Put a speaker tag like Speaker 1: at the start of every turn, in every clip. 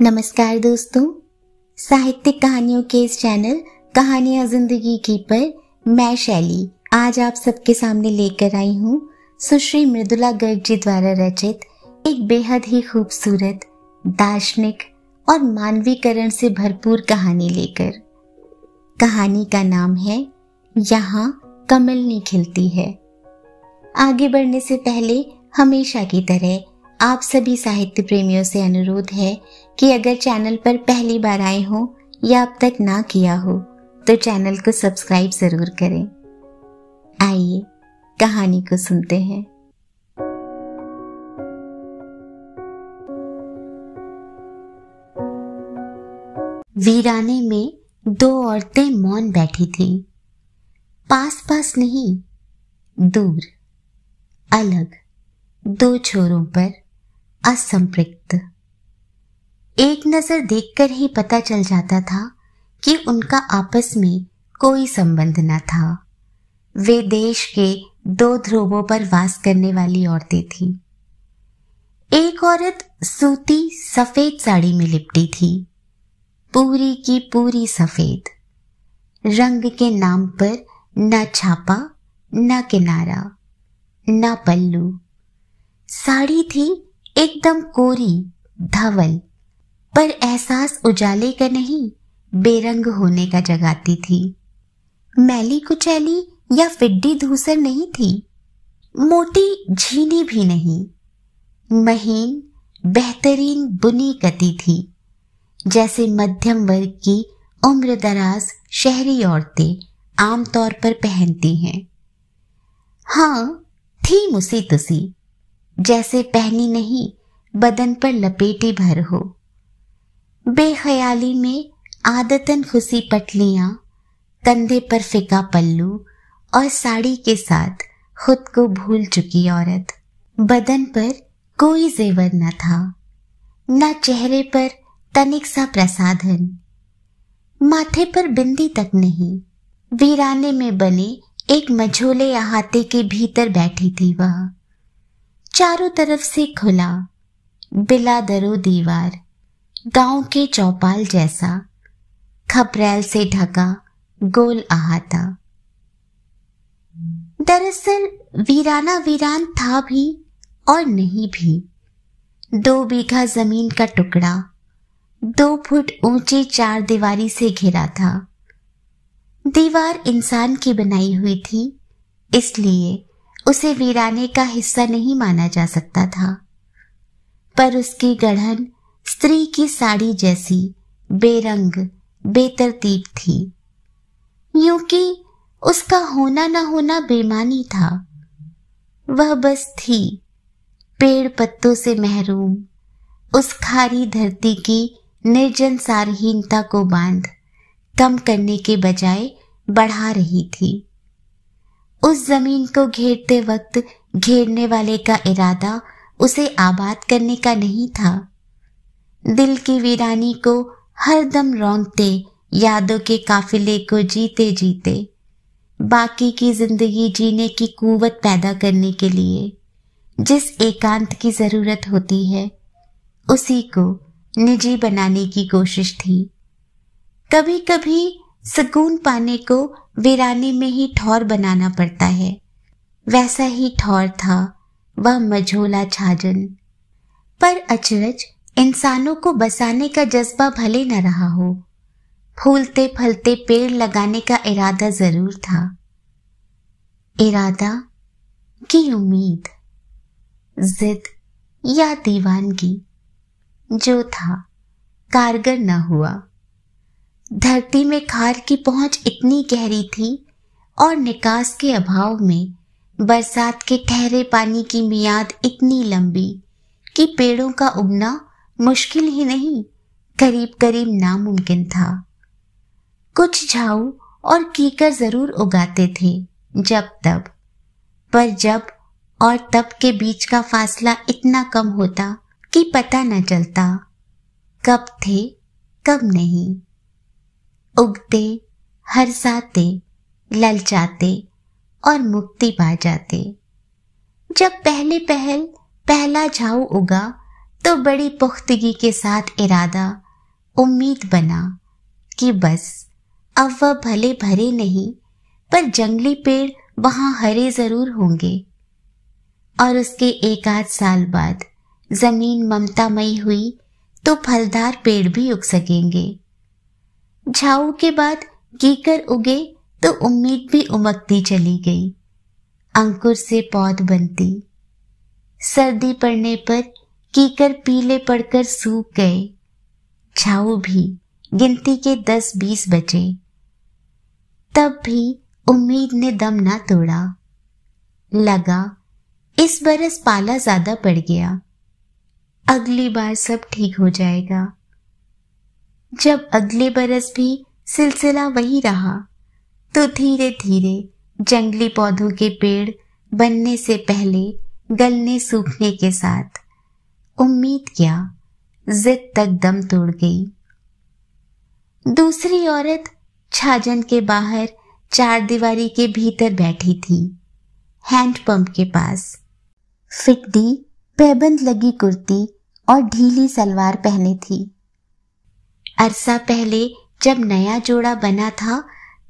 Speaker 1: नमस्कार दोस्तों साहित्यिक कहानियों के इस चैनल कहानियां जिंदगी की पर मैं शैली आज आप सबके सामने लेकर आई हूँ सुश्री मृदुला गर्ग जी द्वारा रचित एक बेहद ही खूबसूरत दार्शनिक और मानवीकरण से भरपूर कहानी लेकर कहानी का नाम है यहाँ कमलनी खिलती है आगे बढ़ने से पहले हमेशा की तरह आप सभी साहित्य प्रेमियों से अनुरोध है कि अगर चैनल पर पहली बार आए हो या अब तक ना किया हो तो चैनल को सब्सक्राइब जरूर करें आइए कहानी को सुनते हैं वीराने में दो औरतें मौन बैठी थी पास पास नहीं दूर अलग दो छोरों पर असंपृक्त एक नज़र देखकर ही पता चल जाता था कि उनका आपस में कोई संबंध न था वे देश के दो ध्रुवों पर वास करने वाली औरतें थी एक औरत सूती सफेद साड़ी में लिपटी थी पूरी की पूरी सफेद रंग के नाम पर न छापा न किनारा न पल्लू साड़ी थी एकदम कोरी धवल पर एहसास उजाले का नहीं बेरंग होने का जगाती थी मैली कुचैली या फिड्डी धूसर नहीं थी मोटी झीनी भी नहीं महीन बेहतरीन बुनी गति थी जैसे मध्यम वर्ग की उम्र दराज शहरी औरतें आमतौर पर पहनती हैं हाँ थी मुसी तुसी जैसे पहनी नहीं बदन पर लपेटी भर हो बेखयाली में आदतन खुशी पटलियां कंधे पर फिका पल्लू और साड़ी के साथ खुद को भूल चुकी औरत बदन पर कोई जेवर न था न चेहरे पर तनिक सा प्रसाधन माथे पर बिंदी तक नहीं वीराने में बने एक मझोले अहाते के भीतर बैठी थी वह चारों तरफ से खुला बिला दरो दीवार गांव के चौपाल जैसा खपरेल से ढका गोल आहाता दरअसल वीराना वीरान था भी और नहीं भी दो बीघा जमीन का टुकड़ा दो फुट ऊंचे चार दीवारी से घिरा था दीवार इंसान की बनाई हुई थी इसलिए उसे वीराने का हिस्सा नहीं माना जा सकता था पर उसकी गढ़न स्त्री की साड़ी जैसी बेरंग बेतरतीब थी क्योंकि उसका होना न होना बेमानी था वह बस थी पेड़ पत्तों से महरूम उस खारी धरती की निर्जन सारहीनता को बांध कम करने के बजाय बढ़ा रही थी उस जमीन को घेरते वक्त घेरने वाले का इरादा उसे आबाद करने का नहीं था दिल की वीरानी को हर दम रौंदते यादों के काफिले को जीते जीते बाकी की जिंदगी जीने की कुवत पैदा करने के लिए जिस एकांत की जरूरत होती है उसी को निजी बनाने की कोशिश थी कभी कभी सुकून पाने को वीराने में ही ठौर बनाना पड़ता है वैसा ही ठौर था वह मझोला छाजन पर अचरज इंसानों को बसाने का जज्बा भले न रहा हो फूलते फलते पेड़ लगाने का इरादा जरूर था इरादा की उम्मीद जिद या दीवानगी जो था कारगर न हुआ धरती में खार की पहुंच इतनी गहरी थी और निकास के अभाव में बरसात के ठहरे पानी की मियाद इतनी लंबी कि पेड़ों का उगना मुश्किल ही नहीं करीब करीब नामुमकिन था कुछ झाऊ और कीकर जरूर उगाते थे जब तब पर जब और तब के बीच का फासला इतना कम होता कि पता न चलता कब थे कब नहीं उगते हरसाते ललचाते और मुक्ति पा जाते जब पहले पहल पहला झाऊ उगा तो बड़ी पुख्तगी के साथ इरादा उम्मीद बना कि बस अब वह भले भरे नहीं पर जंगली पेड़ वहां हरे जरूर होंगे और उसके एक आध साल बाद जमीन ममतामयी हुई तो फलदार पेड़ भी उग सकेंगे झाऊ के बाद कीकर उगे तो उम्मीद भी उमकती चली गई अंकुर से पौध बनती सर्दी पड़ने पर कीकर पीले पड़कर सूख गए छाओ भी गिनती के दस बीस बचे तब भी उम्मीद ने दम ना तोड़ा लगा इस बरस पाला ज्यादा पड़ गया अगली बार सब ठीक हो जाएगा जब अगले बरस भी सिलसिला वही रहा तो धीरे धीरे जंगली पौधों के पेड़ बनने से पहले गलने सूखने के साथ उम्मीद क्या जिद तक दम तोड़ गई दूसरी औरत छाजन के बाहर चार दीवारी के भीतर बैठी थी हैंडपंप के पास फिकडी पैबंद लगी कुर्ती और ढीली सलवार पहने थी अरसा पहले जब नया जोड़ा बना था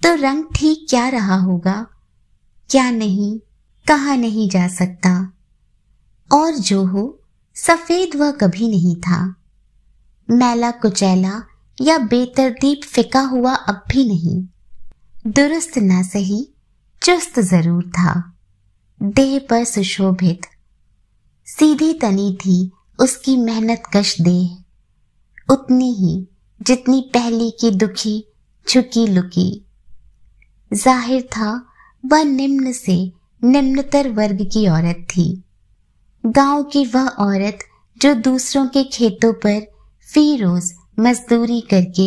Speaker 1: तो रंग ठीक क्या रहा होगा क्या नहीं कहा नहीं जा सकता और जो हो सफेद वह कभी नहीं था मैला कुचैला या बेतरतीब फिका हुआ अब भी नहीं दुरुस्त ना सही चुस्त जरूर था देह पर सुशोभित सीधी तनी थी उसकी मेहनत कश देह उतनी ही जितनी पहली की दुखी झुकी लुकी जाहिर था वह निम्न से निम्नतर वर्ग की औरत थी गांव की वह औरत जो दूसरों के खेतों पर फी रोज मजदूरी करके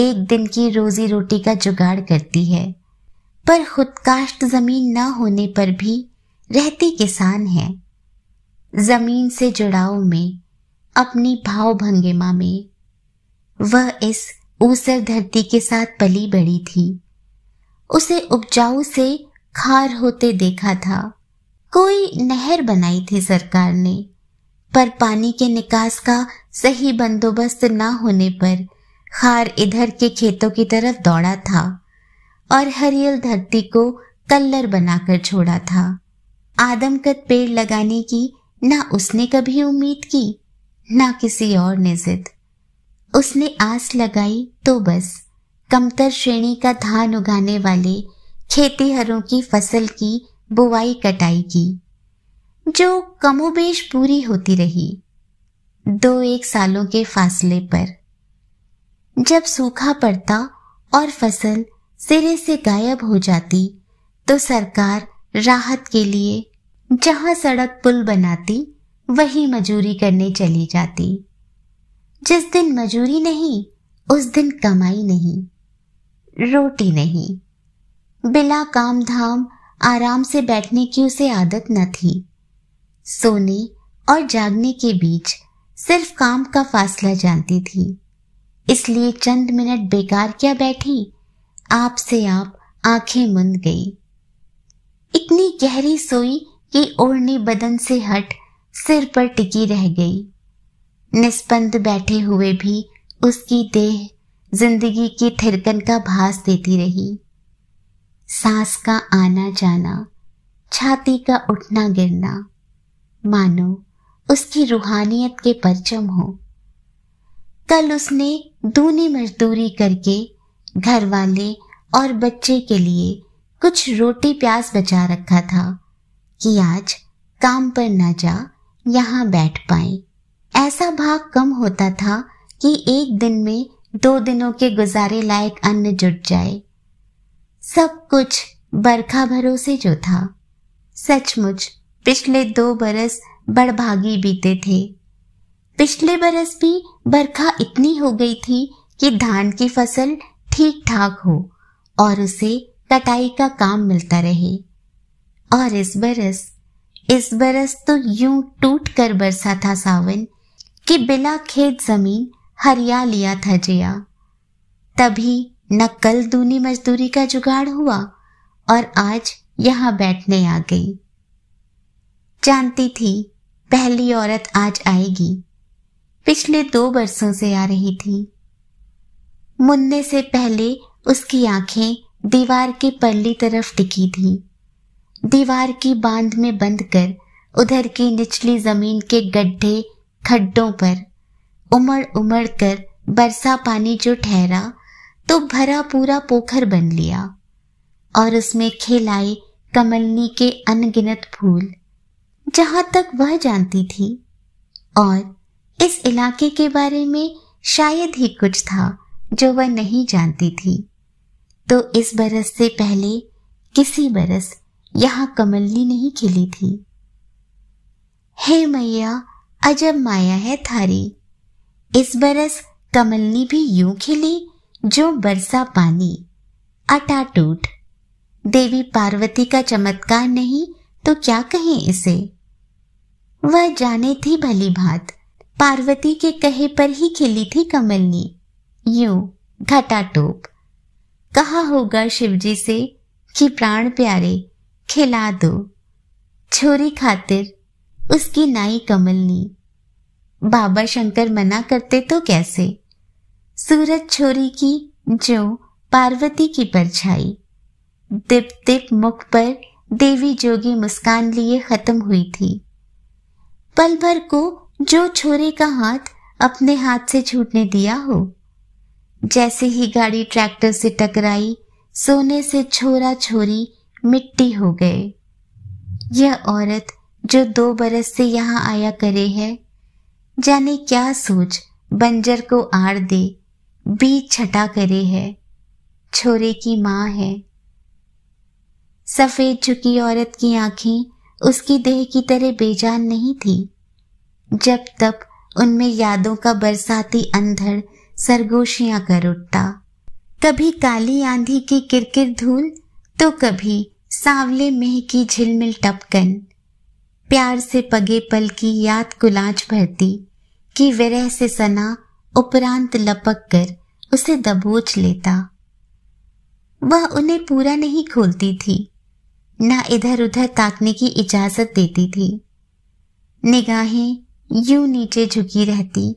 Speaker 1: एक दिन की रोजी रोटी का जुगाड़ करती है पर खुद काश्त जमीन न होने पर भी रहती किसान है जमीन से जुड़ाव में अपनी भाव भंगिमा में वह इस ऊसर धरती के साथ पली बड़ी थी उसे उपजाऊ से खार होते देखा था कोई नहर बनाई थी सरकार ने पर पानी के निकास का सही बंदोबस्त ना होने पर खार इधर के खेतों की तरफ दौड़ा था और हरियल धरती को कल्लर बनाकर छोड़ा था आदमकद पेड़ लगाने की ना उसने कभी उम्मीद की ना किसी और ने जिद उसने आस लगाई तो बस कमतर श्रेणी का धान उगाने वाले खेतीहरों की फसल की बुवाई कटाई की जो कमोबेश पूरी होती रही दो एक सालों के फासले पर जब सूखा पड़ता और फसल सिरे से गायब हो जाती तो सरकार राहत के लिए जहां सड़क पुल बनाती वही मजूरी करने चली जाती जिस दिन मजूरी नहीं उस दिन कमाई नहीं रोटी नहीं बिला काम धाम आराम से बैठने की उसे आदत न थी सोने और जागने के बीच सिर्फ काम का फासला जानती थी इसलिए चंद मिनट बेकार क्या बैठी आप से आप आंखें मंद गई इतनी गहरी सोई कि ओढ़नी बदन से हट सिर पर टिकी रह गई निस्पंद बैठे हुए भी उसकी देह जिंदगी की थिरकन का भास देती रही सांस का आना जाना छाती का उठना गिरना मानो उसकी रूहानियत के परचम हो कल उसने दूनी मजदूरी करके घर वाले और बच्चे के लिए कुछ रोटी प्याज बचा रखा था कि आज काम पर न जा यहाँ बैठ पाए ऐसा भाग कम होता था कि एक दिन में दो दिनों के गुजारे लायक अन्न जुट जाए सब कुछ बरखा भरोसे जो था सचमुच पिछले दो बरस बड़भागी बीते थे पिछले बरस भी बरखा इतनी हो गई थी कि धान की फसल ठीक ठाक हो और उसे कटाई का काम मिलता रहे और इस बरस इस बरस तो यूं टूट कर बरसा था सावन कि बिला खेत जमीन हरिया लिया था जिया तभी न कल दूनी मजदूरी का जुगाड़ हुआ और आज यहां बैठने आ गई जानती थी पहली औरत आज आएगी पिछले दो बरसों से आ रही थी मुन्ने से पहले उसकी आंखें दीवार की परली तरफ टिकी थी दीवार की बांध में बंद कर उधर की निचली जमीन के गड्ढे खड्डों पर उमड़ उमड़ कर बरसा पानी जो ठहरा तो भरा पूरा पोखर बन लिया और उसमें खेल आए कमलनी के अनगिनत फूल जहां तक वह जानती थी और इस इलाके के बारे में शायद ही कुछ था जो वह नहीं जानती थी तो इस बरस से पहले किसी बरस यहां कमलनी नहीं खिली थी हे मैया अजब माया है थारी इस बरस कमलनी भी यूं खिली जो बरसा पानी अटा टूट देवी पार्वती का चमत्कार नहीं तो क्या कहें इसे वह जाने थी भली भात पार्वती के कहे पर ही खिली थी कमलनी यूं घटा टोप कहा होगा शिवजी से कि प्राण प्यारे खिला दो छोरी खातिर उसकी नाई कमलनी बाबा शंकर मना करते तो कैसे सूरज छोरी की जो पार्वती की परछाई दिप दिप मुख पर देवी जोगी मुस्कान लिए खत्म हुई थी पल भर को जो छोरे का हाथ अपने हाथ से छूटने दिया हो जैसे ही गाड़ी ट्रैक्टर से टकराई सोने से छोरा छोरी मिट्टी हो गए यह औरत जो दो बरस से यहाँ आया करे है जाने क्या सोच बंजर को आड़ दे बीज छटा करे है छोरे की माँ है सफेद झुकी औरत की आंखें उसकी देह की तरह बेजान नहीं थी जब तब उनमें यादों का बरसाती अंधड़ सरगोशियां कर उठता कभी काली आंधी की किरकिर धूल तो कभी सांवले मेह की झिलमिल टपकन प्यार से पगे पल की याद कुलाज भरती कि विरह से सना उपरांत लपक कर उसे दबोच लेता वह उन्हें पूरा नहीं खोलती थी ना इधर उधर ताकने की इजाजत देती थी निगाहें यूं नीचे झुकी रहती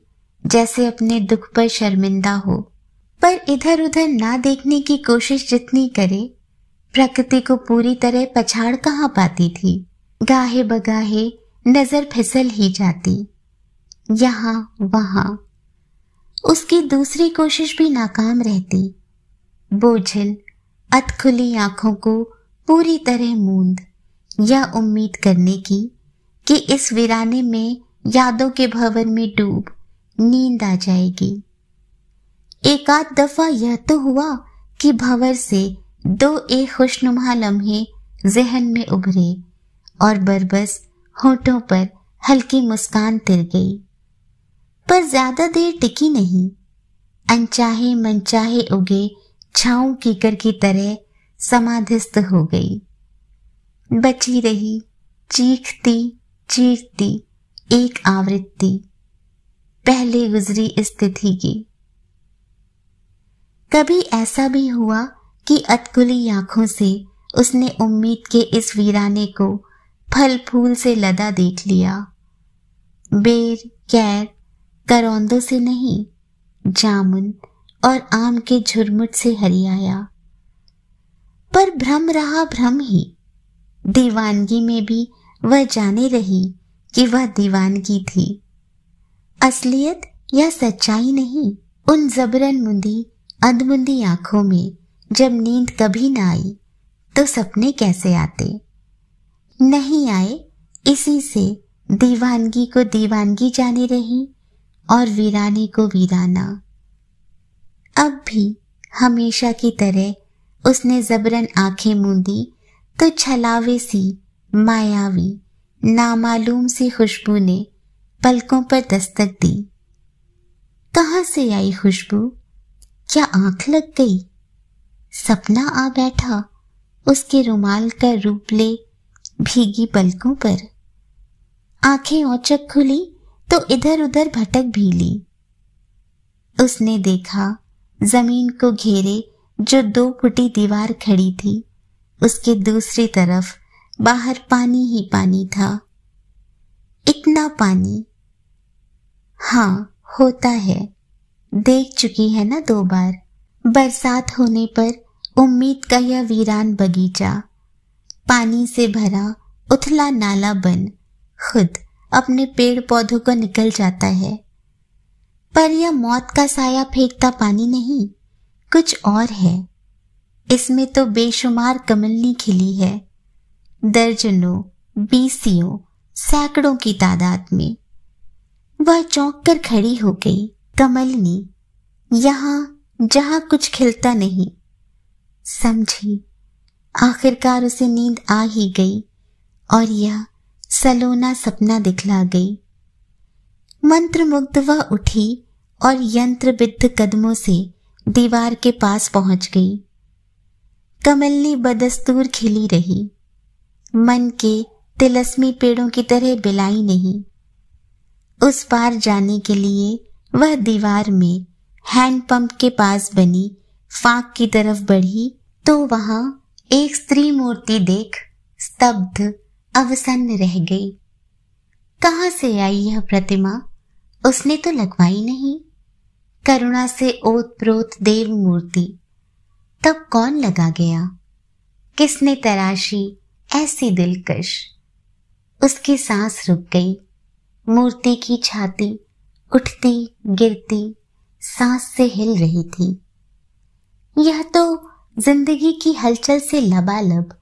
Speaker 1: जैसे अपने दुख पर शर्मिंदा हो पर इधर उधर ना देखने की कोशिश जितनी करे प्रकृति को पूरी तरह पछाड़ कहाँ पाती थी गाहे बगाहे नजर फिसल ही जाती यहां वहां उसकी दूसरी कोशिश भी नाकाम रहती बोझिल खुली आंखों को पूरी तरह मूंद यह उम्मीद करने की कि इस वीराने में यादों के भवन में डूब नींद आ जाएगी एकाध दफा यह तो हुआ कि भंवर से दो एक खुशनुमा लम्हे जहन में उभरे और बरबस होठों पर हल्की मुस्कान तिर गई पर ज्यादा देर टिकी नहीं अनचाहे मनचाहे उगे छाऊ कीकर की तरह समाधिस्त हो गई बची रही चीखती चीखती एक आवृत्ति पहले गुजरी स्थिति की कभी ऐसा भी हुआ कि अतकुली आंखों से उसने उम्मीद के इस वीराने को फल फूल से लदा देख लिया बेर कैर करौंदों से नहीं जामुन और आम के झुरमुट से हरी आया पर भ्रम रहा भ्रम ही दीवानगी में भी वह जाने रही कि वह दीवानगी थी असलियत या सच्चाई नहीं उन जबरन मुंदी अधमुंदी आंखों में जब नींद कभी ना आई तो सपने कैसे आते नहीं आए इसी से दीवानगी को दीवानगी जाने रही और वीराने को वीराना अब भी हमेशा की तरह उसने जबरन आंखें मूंदी तो छलावे सी मायावी नामालूम सी खुशबू ने पलकों पर दस्तक दी कहा से आई खुशबू क्या आंख लग गई सपना आ बैठा उसके रुमाल का रूप ले भीगी पलकों पर आंखें औचक खुली तो इधर उधर भटक भी ली उसने देखा जमीन को घेरे जो दो फुटी दीवार खड़ी थी उसके दूसरी तरफ बाहर पानी ही पानी था इतना पानी हाँ होता है देख चुकी है ना दो बार बरसात होने पर उम्मीद का यह वीरान बगीचा पानी से भरा उथला नाला बन खुद अपने पेड़ पौधों को निकल जाता है पर यह मौत का साया फेंकता पानी नहीं कुछ और है इसमें तो बेशुमार कमलनी खिली है दर्जनों बीसियों सैकड़ों की तादाद में वह चौंक कर खड़ी हो गई कमलनी यहां जहां कुछ खिलता नहीं समझी आखिरकार उसे नींद आ ही गई और यह सलोना सपना दिखला गई मंत्र वह उठी और यंत्र बिद्ध कदमों से दीवार के पास पहुंच गई कमलनी बदस्तूर खिली रही मन के तिलस्मी पेड़ों की तरह बिलाई नहीं उस पार जाने के लिए वह दीवार में हैंडपंप के पास बनी फाक की तरफ बढ़ी तो वहां एक स्त्री मूर्ति देख स्तब्ध अवसन्न रह गई कहा से आई यह प्रतिमा उसने तो लगवाई नहीं करुणा से ओत प्रोत देव मूर्ति तब कौन लगा गया किसने तराशी ऐसी दिलकश उसकी सांस रुक गई मूर्ति की छाती उठती गिरती सांस से हिल रही थी यह तो जिंदगी की हलचल से लबालब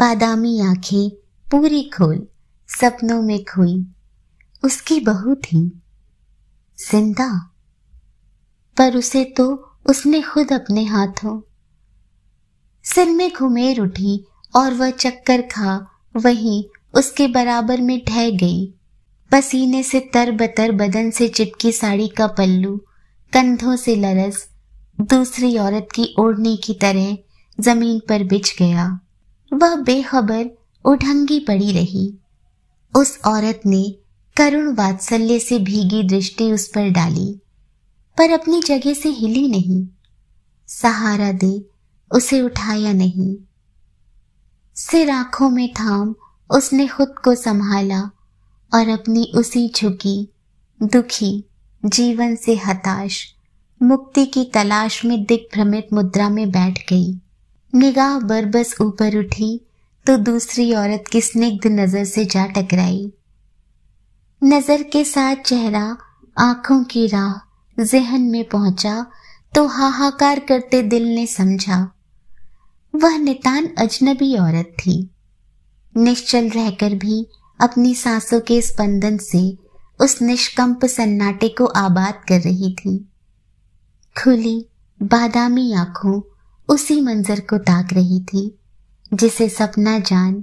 Speaker 1: बादामी आंखें पूरी खोल सपनों में खोई उसकी बहू थी जिंदा पर उसे तो उसने खुद अपने हाथों सिर में घुमेर उठी और वह चक्कर खा वहीं उसके बराबर में ठह गई पसीने से तर बतर बदन से चिपकी साड़ी का पल्लू कंधों से लरस दूसरी औरत की ओढ़नी की तरह जमीन पर बिछ गया वह बेखबर उठंगी पड़ी रही उस औरत ने करुण वात्सल्य से भीगी दृष्टि उस पर डाली पर अपनी जगह से हिली नहीं सहारा दे उसे उठाया नहीं सिर आंखों में थाम उसने खुद को संभाला और अपनी उसी झुकी दुखी जीवन से हताश मुक्ति की तलाश में दिग्भ्रमित मुद्रा में बैठ गई निगाह बरबस ऊपर उठी तो दूसरी औरत की स्निग्ध नजर से जा टकराई नजर के साथ चेहरा आंखों की राह जहन में पहुंचा तो हाहाकार करते दिल ने समझा वह नितान अजनबी औरत थी निश्चल रहकर भी अपनी सांसों के स्पंदन से उस निष्कंप सन्नाटे को आबाद कर रही थी खुली बादामी आंखों उसी मंजर को ताक रही थी जिसे सपना जान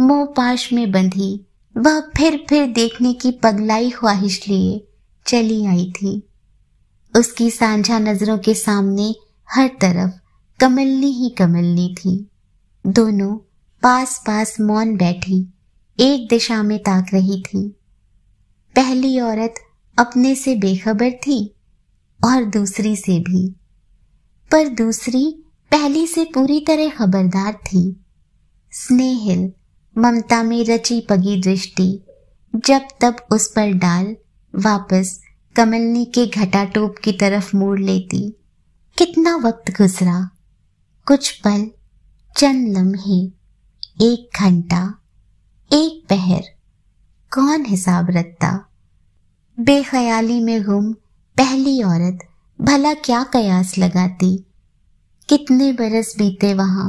Speaker 1: मोह पाश में बंधी वह फिर फिर देखने की पगलाई ख्वाहिश लिए चली आई थी उसकी सांझा नजरों के सामने हर तरफ कमलनी ही कमलनी थी दोनों पास पास मौन बैठी एक दिशा में ताक रही थी पहली औरत अपने से बेखबर थी और दूसरी से भी पर दूसरी पहली से पूरी तरह खबरदार थी स्नेहिल ममता में रची पगी दृष्टि जब तब उस पर डाल वापस कमलनी के घटा टोप की तरफ मोड़ लेती कितना वक्त गुजरा कुछ पल चंद लम्हे एक घंटा एक पहर कौन हिसाब रखता बेखयाली में गुम पहली औरत भला क्या कयास लगाती कितने बरस बीते वहां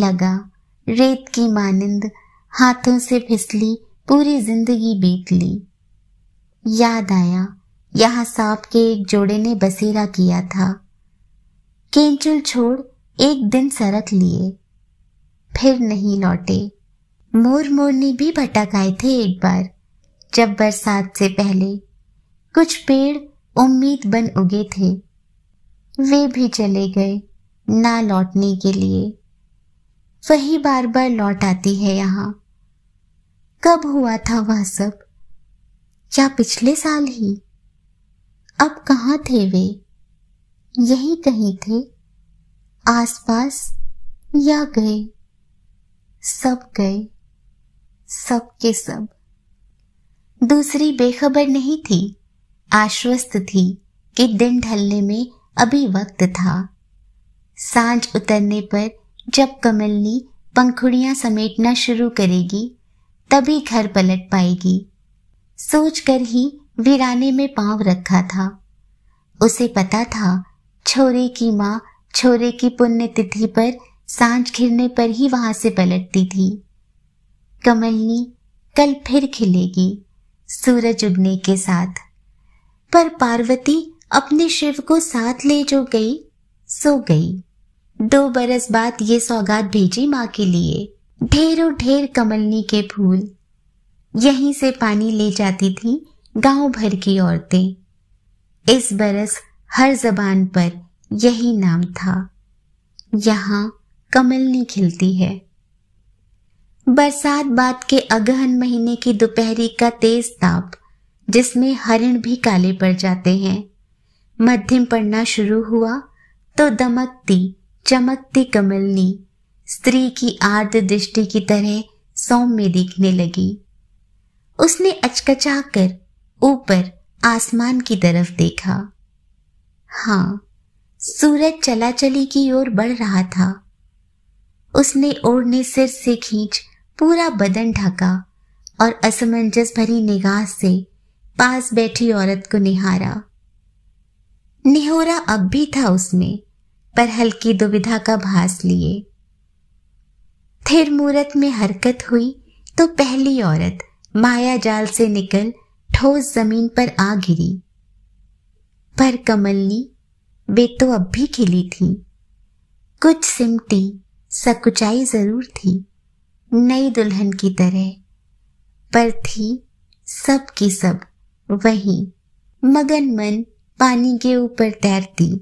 Speaker 1: लगा रेत की मानंद हाथों से फिसली पूरी जिंदगी बीत ली याद आया यहां सांप के एक जोड़े ने बसेरा किया था केंचुल छोड़ एक दिन सरक लिए फिर नहीं लौटे मोर मोरनी भी भटक आए थे एक बार जब बरसात से पहले कुछ पेड़ उम्मीद बन उगे थे वे भी चले गए ना लौटने के लिए वही बार बार लौट आती है यहां कब हुआ था वह सब क्या पिछले साल ही अब कहाँ थे वे यही कहीं थे आसपास या गए सब गए सब के सब दूसरी बेखबर नहीं थी आश्वस्त थी कि दिन ढलने में अभी वक्त था सांझ उतरने पर जब कमलनी पंखुड़ियां समेटना शुरू करेगी तभी घर पलट पाएगी सोचकर ही वीराने में पांव रखा था उसे पता था छोरे की माँ छोरे की पुण्य तिथि पर सांझ घिरने पर ही वहां से पलटती थी कमलनी कल फिर खिलेगी सूरज उगने के साथ पर पार्वती अपने शिव को साथ ले जो गई सो गई दो बरस बाद ये सौगात भेजी माँ के लिए ढेरों ढेर कमलनी के फूल यहीं से पानी ले जाती थी गांव भर की औरतें इस बरस हर जबान पर यही नाम था यहाँ कमलनी खिलती है बरसात बाद के अगहन महीने की दोपहरी का तेज ताप जिसमें हरिण भी काले पड़ जाते हैं मध्यम पड़ना शुरू हुआ तो दमकती चमकती कमलनी स्त्री की आर्द दृष्टि की तरह सौम्य दिखने लगी उसने अचकचाकर ऊपर आसमान की तरफ देखा हाँ सूरज चला चली की ओर बढ़ रहा था उसने ओढ़ने सिर से खींच पूरा बदन ढका और असमंजस भरी निगाह से पास बैठी औरत को निहारा निहोरा अब भी था उसमें पर हल्की दुविधा का भास लिए फिर मूरत में हरकत हुई तो पहली औरत माया जाल से निकल ठोस जमीन पर आ गिरी पर कमलनी वे तो अब भी खिली थी कुछ सिमटी सकुचाई जरूर थी नई दुल्हन की तरह पर थी सब की सब वही मगन मन पानी के ऊपर तैरती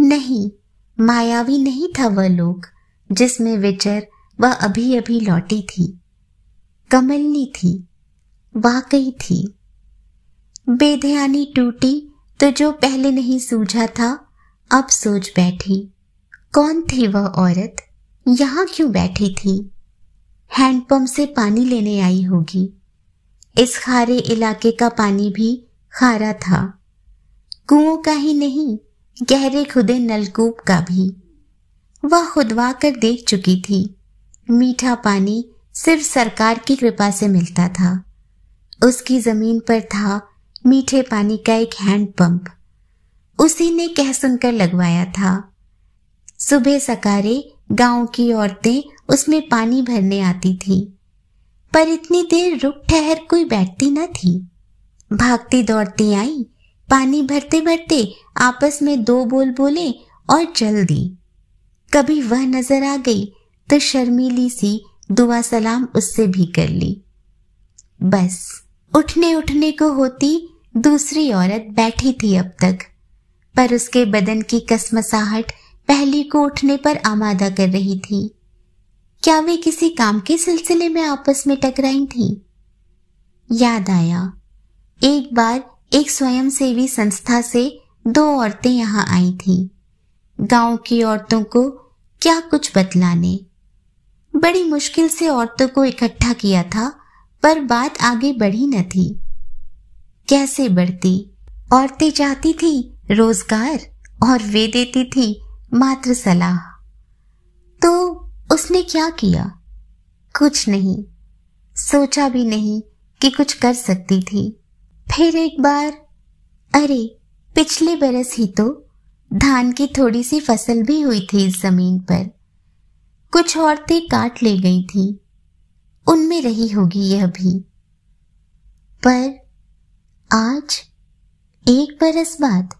Speaker 1: नहीं मायावी नहीं था वह लोक जिसमें विचर वह अभी अभी लौटी थी कमलनी थी वाकई थी बेधयानी टूटी तो जो पहले नहीं सूझा था अब सोच बैठी कौन थी वह औरत यहां क्यों बैठी थी हैंडपंप से पानी लेने आई होगी इस खारे इलाके का पानी भी खारा था कुओं का ही नहीं गहरे खुदे नलकूप का भी वह खुदवा कर देख चुकी थी मीठा पानी सिर्फ सरकार की कृपा से मिलता था उसकी जमीन पर था मीठे पानी का एक हैंड पंप उसी ने कह सुनकर लगवाया था सुबह सकारे गांव की औरतें उसमें पानी भरने आती थी पर इतनी देर रुक ठहर कोई बैठती न थी भागती दौड़ती आई पानी भरते भरते आपस में दो बोल बोले और जल दी कभी वह नजर आ गई तो शर्मीली सी दुआ सलाम उससे भी कर ली बस उठने उठने को होती दूसरी औरत बैठी थी अब तक पर उसके बदन की कसमसाहट पहली को उठने पर आमादा कर रही थी क्या वे किसी काम के सिलसिले में आपस में टकराई थी याद आया एक बार एक स्वयंसेवी संस्था से दो औरतें यहाँ आई थीं। गांव की औरतों को क्या कुछ बतलाने बड़ी मुश्किल से औरतों को इकट्ठा किया था पर बात आगे बढ़ी न थी कैसे बढ़ती औरतें चाहती थी रोजगार और वे देती थी मात्र सलाह तो उसने क्या किया कुछ नहीं सोचा भी नहीं कि कुछ कर सकती थी फिर एक बार अरे पिछले बरस ही तो धान की थोड़ी सी फसल भी हुई थी इस जमीन पर कुछ औरतें काट ले गई थी उनमें रही होगी यह भी पर आज एक बरस बाद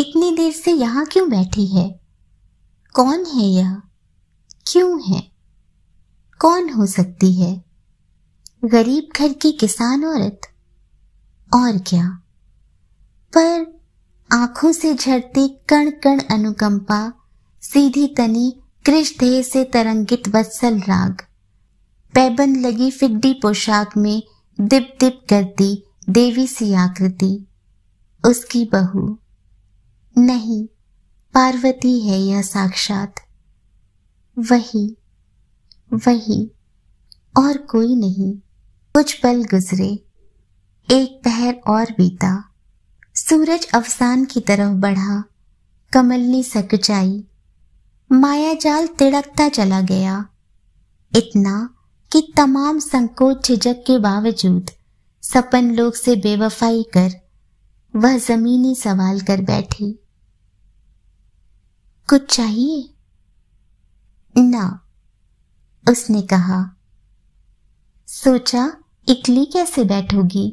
Speaker 1: इतनी देर से यहां क्यों बैठी है कौन है यह क्यों है कौन हो सकती है गरीब घर की किसान औरत और क्या पर आंखों से झरती कण कण अनुकंपा सीधी तनी कृष्ण से तरंगित बत्सल राग पैबन लगी फिड्डी पोशाक में दिप दिप करती देवी सी आकृति उसकी बहू नहीं पार्वती है यह साक्षात वही वही और कोई नहीं कुछ पल गुजरे एक पहर और बीता सूरज अवसान की तरफ बढ़ा कमलनी सकचाई माया जाल तिड़कता चला गया इतना कि तमाम संकोच झिझक के बावजूद सपन लोग से बेवफाई कर वह जमीनी सवाल कर बैठी कुछ चाहिए ना उसने कहा सोचा इकली कैसे बैठोगी